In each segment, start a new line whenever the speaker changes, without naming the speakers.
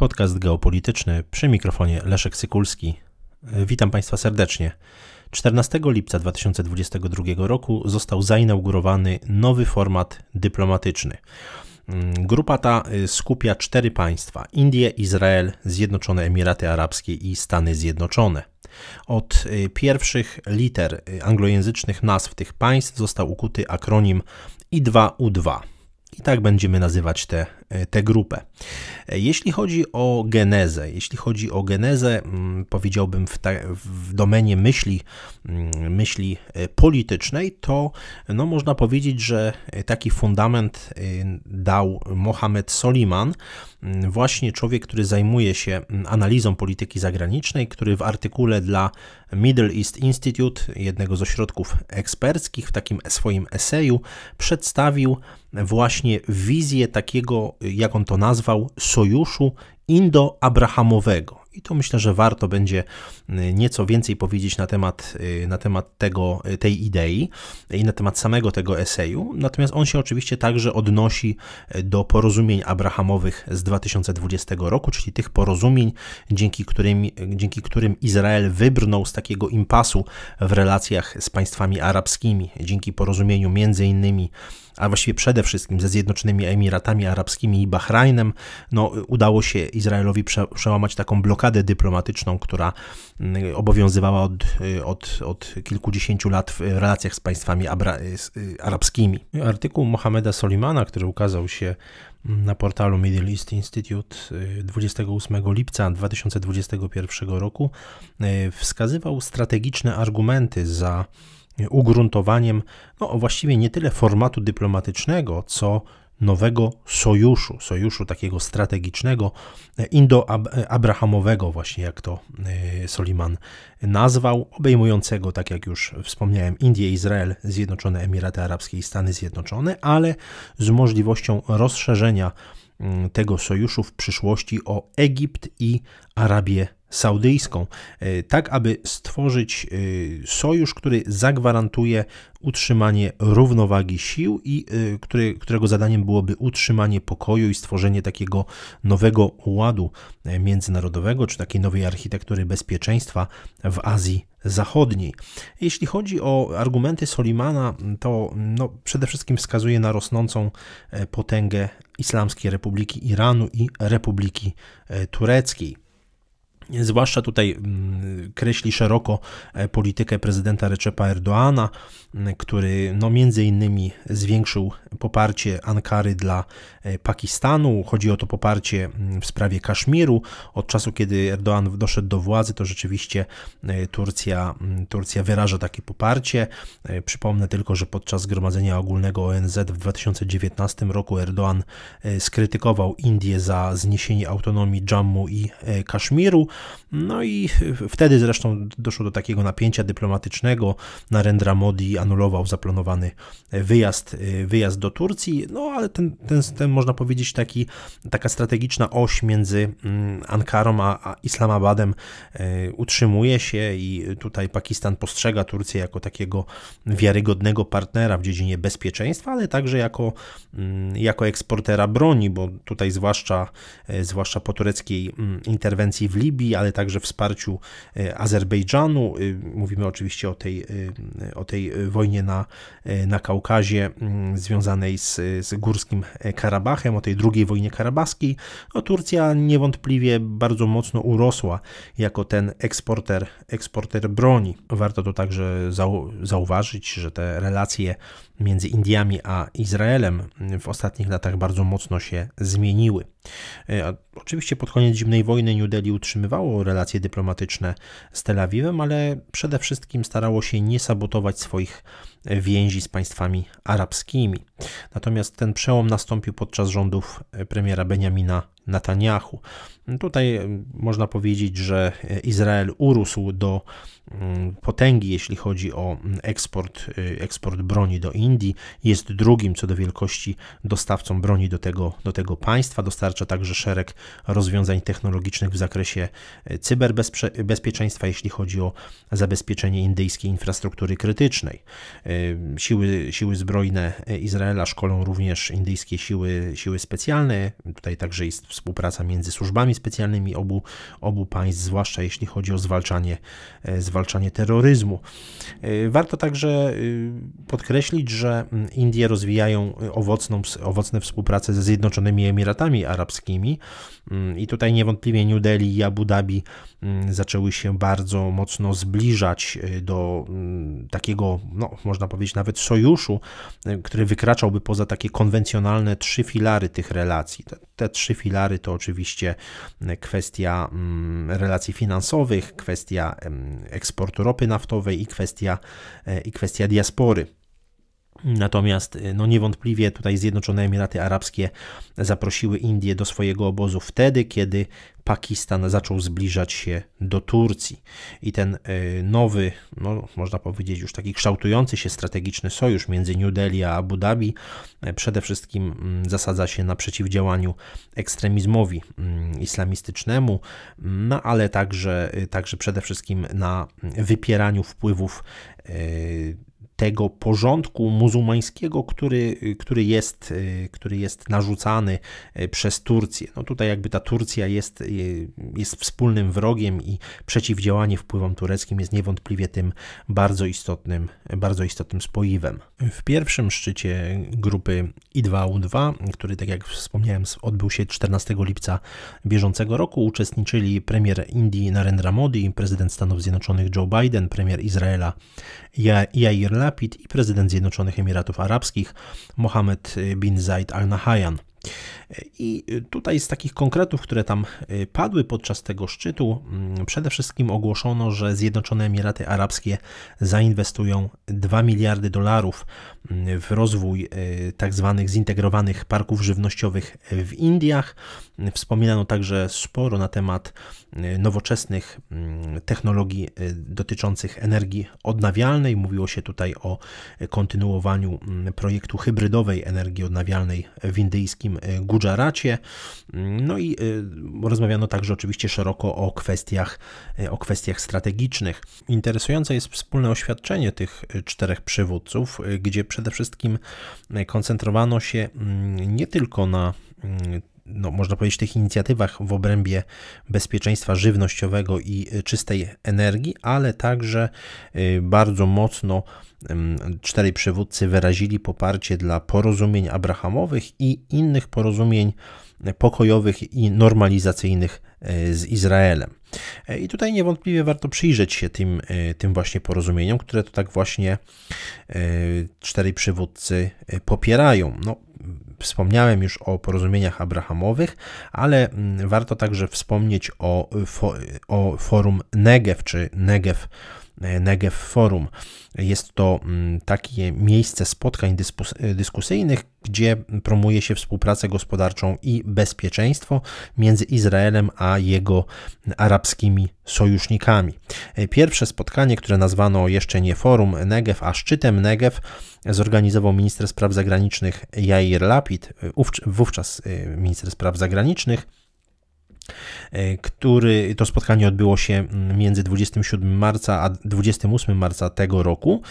Podcast geopolityczny przy mikrofonie Leszek Sykulski. E, witam Państwa serdecznie. 14 lipca 2022 roku został zainaugurowany nowy format dyplomatyczny. Mm, grupa ta e, skupia cztery państwa: Indie, Izrael, Zjednoczone Emiraty Arabskie i Stany Zjednoczone. Od e, pierwszych liter anglojęzycznych nazw tych państw został ukuty akronim I2U2. I tak będziemy nazywać e, tę te, te grupę. E, jeśli chodzi o genezę, jeśli chodzi o genezę, mm, powiedziałbym w, w domenie myśli, mm, myśli e, politycznej, to no, można powiedzieć, że taki fundament dał Mohamed Soliman, mm, właśnie człowiek, który zajmuje się analizą polityki zagranicznej, który w artykule dla Middle East Institute, jednego z ośrodków eksperckich, w takim swoim eseju przedstawił właśnie wizję takiego, jak on to nazwał, sojuszu indo-abrahamowego i tu myślę, że warto będzie y, nieco więcej powiedzieć na temat, y, na temat tego, y, tej idei i na temat samego tego eseju. Natomiast on się oczywiście także odnosi do porozumień abrahamowych z 2020 roku, czyli tych porozumień, dzięki którym, dzięki którym Izrael wybrnął z takiego impasu w relacjach z państwami arabskimi, dzięki porozumieniu między innymi a właściwie przede wszystkim ze Zjednoczonymi Emiratami Arabskimi i Bahrajnem, no, udało się Izraelowi przełamać taką blokadę blokadę dyplomatyczną, która mm, obowiązywała od, y, od, od kilkudziesięciu lat w relacjach z państwami abra, y, arabskimi. Artykuł Mohameda Solimana, który ukazał się mm, na portalu Middle East Institute 28 y, lipca 2021 roku, wskazywał strategiczne argumenty za ugruntowaniem no, właściwie nie tyle formatu dyplomatycznego, co nowego sojuszu, sojuszu takiego strategicznego, e, indo-abrahamowego, e, właśnie jak to e, Soliman nazwał, obejmującego, tak jak już wspomniałem, Indię, Izrael, Zjednoczone Emiraty Arabskie i Stany Zjednoczone, ale z możliwością rozszerzenia mm, tego sojuszu w przyszłości o Egipt i Arabię saudyjską, e, tak aby stworzyć e, sojusz, który zagwarantuje utrzymanie równowagi sił i e, który, którego zadaniem byłoby utrzymanie pokoju i stworzenie takiego nowego ładu międzynarodowego, czy takiej nowej architektury bezpieczeństwa w Azji Zachodniej. Jeśli chodzi o argumenty Solimana, to no, przede wszystkim wskazuje na rosnącą potęgę Islamskiej Republiki Iranu i Republiki Tureckiej. Zwłaszcza tutaj mm, kreśli szeroko e, politykę prezydenta Recepa Erdoana, mm, który no między innymi zwiększył poparcie Ankary dla e, Pakistanu. Chodzi o to poparcie mm, w sprawie Kaszmiru. Od czasu, kiedy Erdoan doszedł do władzy, to rzeczywiście e, Turcja, Turcja wyraża takie poparcie. Przypomnę tylko, że podczas Zgromadzenia Ogólnego ONZ w 2019 roku Erdoan skrytykował Indię za zniesienie autonomii Jammu i Kaszmiru. No i wtedy zresztą doszło do takiego napięcia dyplomatycznego. Narendra Modi anulował zaplanowany wyjazd, y, wyjazd do Turcji, no ale ten, ten, ten można powiedzieć taki, taka strategiczna oś między mm, Ankarą a, a Islamabadem y, utrzymuje się i tutaj Pakistan postrzega Turcję jako takiego wiarygodnego partnera w dziedzinie bezpieczeństwa, ale także jako, mm, jako eksportera broni, bo tutaj zwłaszcza, y, zwłaszcza po tureckiej mm, interwencji w Libii ale także wsparciu e, Azerbejdżanu. Y, mówimy oczywiście o tej, y, o tej y, wojnie na, na Kaukazie mm, związanej z, z Górskim Karabachem, o tej drugiej wojnie karabaskiej. No, Turcja niewątpliwie bardzo mocno urosła jako ten eksporter, eksporter broni. Warto to także zau zauważyć, że te relacje między Indiami a Izraelem w ostatnich latach bardzo mocno się zmieniły. E, oczywiście pod koniec zimnej wojny New Delhi utrzymywało relacje dyplomatyczne z Tel Awiwem, ale przede wszystkim starało się nie sabotować swoich więzi z państwami arabskimi. Natomiast ten przełom nastąpił podczas rządów premiera Benjamina Netanyahu. Tutaj można powiedzieć, że Izrael urósł do potęgi, jeśli chodzi o eksport, y, eksport broni do Indii. Jest drugim co do wielkości dostawcą broni do tego, do tego państwa. Dostarcza także szereg rozwiązań technologicznych w zakresie e, cyberbezpieczeństwa, jeśli chodzi o zabezpieczenie indyjskiej infrastruktury krytycznej. E, siły, siły zbrojne e, Izraela szkolą również indyjskie siły, siły specjalne. Tutaj także jest współpraca między służbami specjalnymi obu, obu państw, zwłaszcza jeśli chodzi o zwalczanie, e, zwalczanie terroryzmu. E, warto także e, podkreślić, że mm, Indie rozwijają owocną, owocne współpracę ze Zjednoczonymi Emiratami Arabskimi mm, i tutaj niewątpliwie New Delhi i Abu Dhabi mm, zaczęły się bardzo mocno zbliżać do takiego, no, można powiedzieć, nawet sojuszu, który wykraczałby poza takie konwencjonalne trzy filary tych relacji. Te trzy filary to oczywiście mm, kwestia mm, relacji finansowych, kwestia mm, eksportu ropy naftowej i kwestia, e, i kwestia diaspory. Natomiast y, no niewątpliwie tutaj Zjednoczone Emiraty Arabskie zaprosiły Indię do swojego obozu wtedy, kiedy Pakistan zaczął zbliżać się do Turcji. I ten y, nowy, no, można powiedzieć, już taki kształtujący się strategiczny sojusz między New Delhi a Abu Dhabi y, przede wszystkim mm, zasadza się na przeciwdziałaniu ekstremizmowi mm, islamistycznemu, no, ale także, także przede wszystkim na mm, wypieraniu wpływów tego porządku muzułmańskiego, który, który, jest, y, który jest narzucany y, przez Turcję. No tutaj jakby ta Turcja jest, y, jest wspólnym wrogiem i przeciwdziałanie wpływom tureckim jest niewątpliwie tym bardzo istotnym, bardzo istotnym spoiwem. W pierwszym szczycie grupy i 2U2, który, tak jak wspomniałem, odbył się 14 lipca bieżącego roku. Uczestniczyli premier Indii Narendra Modi, prezydent Stanów Zjednoczonych Joe Biden, premier Izraela Jair Lapid i prezydent Zjednoczonych Emiratów Arabskich Mohammed bin Zaid Al Nahyan. I tutaj z takich konkretów, które tam e, padły podczas tego szczytu, mm, przede wszystkim ogłoszono, że Zjednoczone Emiraty Arabskie zainwestują 2 miliardy dolarów mm, w rozwój e, tzw. Tak zintegrowanych parków żywnościowych w Indiach. Wspominano także sporo na temat e, nowoczesnych mm, technologii dotyczących energii odnawialnej. Mówiło się tutaj o kontynuowaniu projektu hybrydowej energii odnawialnej w indyjskim irańskim e, No i e, rozmawiano także oczywiście szeroko o kwestiach, e, o kwestiach strategicznych. Interesujące jest wspólne oświadczenie tych czterech przywódców, gdzie przede wszystkim koncentrowano się mm, nie tylko na mm, no, można powiedzieć, tych inicjatywach w obrębie bezpieczeństwa żywnościowego i y, czystej energii, ale także y, bardzo mocno czterej przywódcy wyrazili poparcie dla porozumień abrahamowych i innych porozumień pokojowych i normalizacyjnych y, z Izraelem. E, I tutaj niewątpliwie warto przyjrzeć się tym, tym właśnie porozumieniom, które to tak właśnie czterej przywódcy popierają. No, Wspomniałem już o porozumieniach abrahamowych, ale mm, warto także wspomnieć o, o forum Negev czy Negev E, Negev Forum. Jest to mm, takie miejsce spotkań e, dyskusyjnych, gdzie promuje się współpracę gospodarczą i bezpieczeństwo między Izraelem a jego arabskimi sojusznikami. E, pierwsze spotkanie, które nazwano jeszcze nie forum Negev, a szczytem Negev, zorganizował minister spraw zagranicznych Jair Lapid, wówczas minister spraw zagranicznych. E, który to spotkanie odbyło się mm, między 27 marca a 28 marca tego roku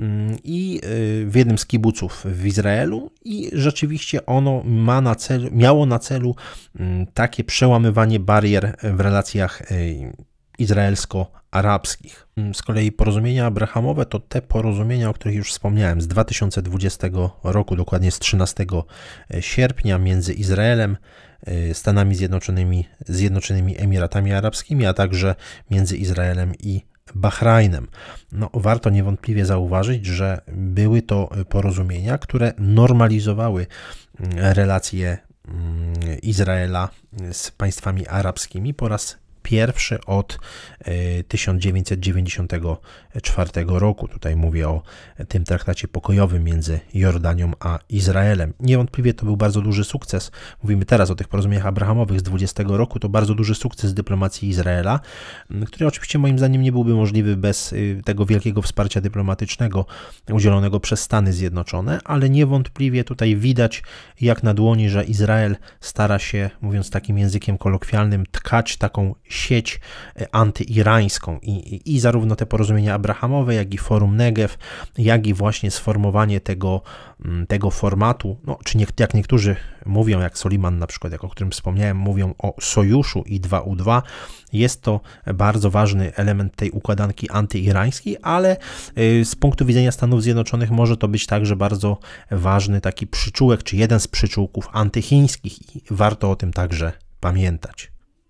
mm, i e, w jednym z kibuców w Izraelu i rzeczywiście ono ma na celu, miało na celu mm, takie przełamywanie barier w relacjach e, izraelsko-arabskich. Z kolei porozumienia abrahamowe to te porozumienia, o których już wspomniałem, z 2020 roku, dokładnie z 13 sierpnia między Izraelem, Y, Stanami Zjednoczonymi, Zjednoczonymi Emiratami Arabskimi, a także między Izraelem i Bahrajnem. No, warto niewątpliwie zauważyć, że były to porozumienia, które normalizowały mm, relacje mm, Izraela z państwami arabskimi po raz pierwszy od 1994 e, roku. Tutaj mówię o tym traktacie pokojowym między Jordanią a Izraelem. Niewątpliwie to był bardzo duży sukces. Mówimy teraz o tych porozumieniach abrahamowych z 20 roku. To bardzo duży sukces dyplomacji Izraela, który oczywiście moim zdaniem nie byłby możliwy bez y, tego wielkiego wsparcia dyplomatycznego udzielonego przez Stany Zjednoczone, ale niewątpliwie tutaj widać jak na dłoni, że Izrael stara się, mówiąc takim językiem kolokwialnym, tkać taką sieć e, antyirańską. I, I, I zarówno te porozumienia abrahamowe, jak i forum Negev, jak i właśnie sformowanie tego, mm, tego formatu, no, czy nie, jak niektórzy mówią, jak Soliman na przykład, jak o którym wspomniałem, mówią o sojuszu I2U2, jest to bardzo ważny element tej układanki antyirańskiej, ale e, z punktu widzenia Stanów Zjednoczonych może to być także bardzo ważny taki przyczółek, czy jeden z przyczółków antychińskich i warto o tym także pamiętać.